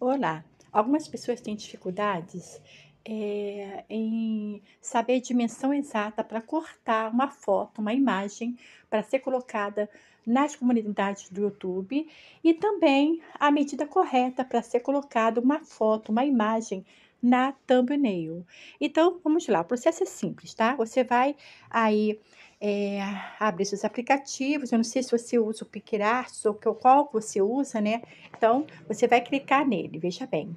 Olá! Algumas pessoas têm dificuldades é, em saber a dimensão exata para cortar uma foto, uma imagem, para ser colocada nas comunidades do YouTube e também a medida correta para ser colocada uma foto, uma imagem na thumbnail. Então, vamos lá, o processo é simples, tá? Você vai aí é, abre seus aplicativos. Eu não sei se você usa o PicArts ou qual você usa, né? Então, você vai clicar nele, veja bem.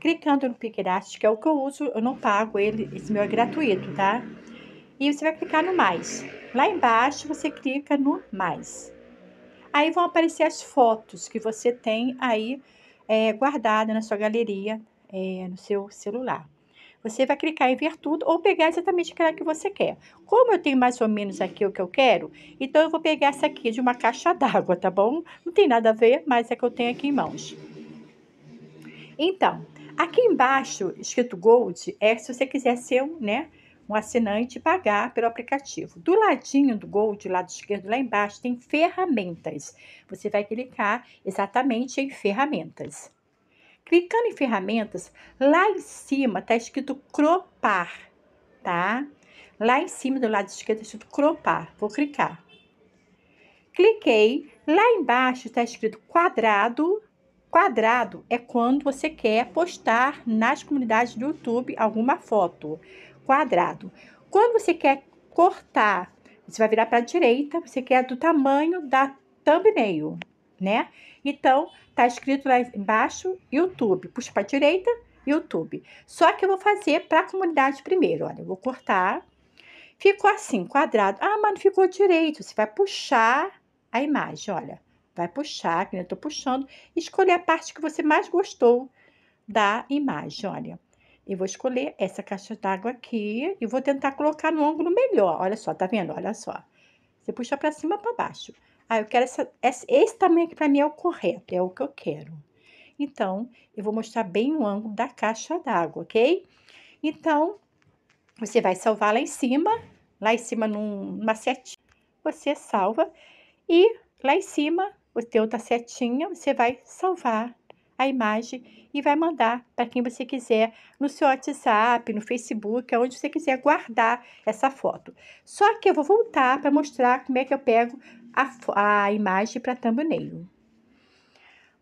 Clicando no PicArts, que é o que eu uso, eu não pago ele, esse meu é gratuito, tá? E você vai clicar no mais. Lá embaixo, você clica no mais. Aí vão aparecer as fotos que você tem aí é, guardada na sua galeria, é, no seu celular. Você vai clicar em ver tudo ou pegar exatamente aquela que você quer. Como eu tenho mais ou menos aqui o que eu quero, então eu vou pegar essa aqui de uma caixa d'água, tá bom? Não tem nada a ver, mas é que eu tenho aqui em mãos. Então, aqui embaixo, escrito Gold, é se você quiser ser um, né, um assinante pagar pelo aplicativo. Do ladinho do Gold, lado esquerdo, lá embaixo, tem ferramentas. Você vai clicar exatamente em ferramentas. Clicando em ferramentas, lá em cima está escrito cropar, tá? Lá em cima do lado esquerdo está escrito cropar. Vou clicar. Cliquei. Lá embaixo está escrito quadrado. Quadrado é quando você quer postar nas comunidades do YouTube alguma foto. Quadrado. Quando você quer cortar, você vai virar para a direita, você quer do tamanho da thumbnail né? Então, tá escrito lá embaixo, YouTube. Puxa para direita, YouTube. Só que eu vou fazer para a comunidade primeiro. Olha, eu vou cortar. Ficou assim, quadrado. Ah, mas não ficou direito. Você vai puxar a imagem, olha. Vai puxar, que eu tô puxando. Escolher a parte que você mais gostou da imagem, olha. Eu vou escolher essa caixa d'água aqui e vou tentar colocar no ângulo melhor. Olha só, tá vendo? Olha só. Você puxa para cima, para baixo. Ah, eu quero essa, esse tamanho aqui para mim é o correto, é o que eu quero. Então, eu vou mostrar bem o ângulo da caixa d'água, ok? Então, você vai salvar lá em cima, lá em cima num, numa setinha, você salva. E lá em cima, você tem outra setinha, você vai salvar a imagem e vai mandar para quem você quiser no seu WhatsApp, no Facebook, onde você quiser guardar essa foto. Só que eu vou voltar para mostrar como é que eu pego a, a imagem para thumbnail.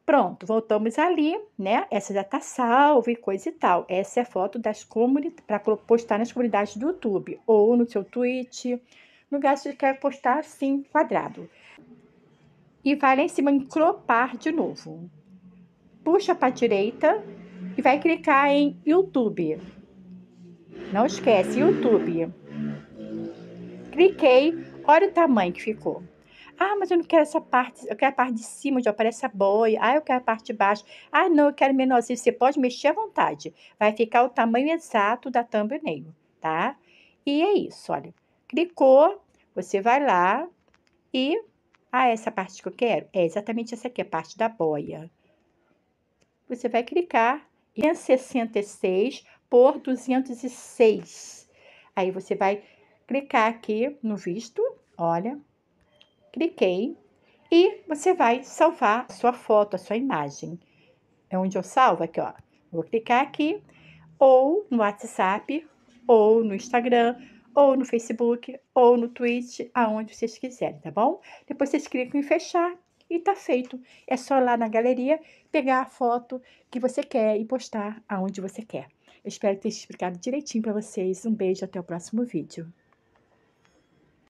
Pronto, voltamos ali, né? Essa já tá salva e coisa e tal. Essa é a foto das comunidades, para postar nas comunidades do YouTube, ou no seu Twitch, lugar que você quer postar assim, quadrado. E vai lá em cima em cropar de novo. Puxa para a direita e vai clicar em YouTube. Não esquece, YouTube. Cliquei, olha o tamanho que ficou. Ah, mas eu não quero essa parte, eu quero a parte de cima onde aparece a boia. Ah, eu quero a parte de baixo. Ah, não, eu quero menorzinho. Você pode mexer à vontade. Vai ficar o tamanho exato da thumbnail, tá? E é isso, olha. Clicou, você vai lá e... Ah, essa parte que eu quero? É exatamente essa aqui, a parte da boia. Você vai clicar em 66 por 206. Aí você vai clicar aqui no visto, olha, cliquei e você vai salvar a sua foto, a sua imagem. É onde eu salvo aqui, ó. Vou clicar aqui ou no WhatsApp, ou no Instagram, ou no Facebook, ou no Twitch, aonde vocês quiserem, tá bom? Depois vocês clicam em fechar e tá feito. É só lá na galeria pegar a foto que você quer e postar aonde você quer. Eu espero ter explicado direitinho para vocês. Um beijo, até o próximo vídeo.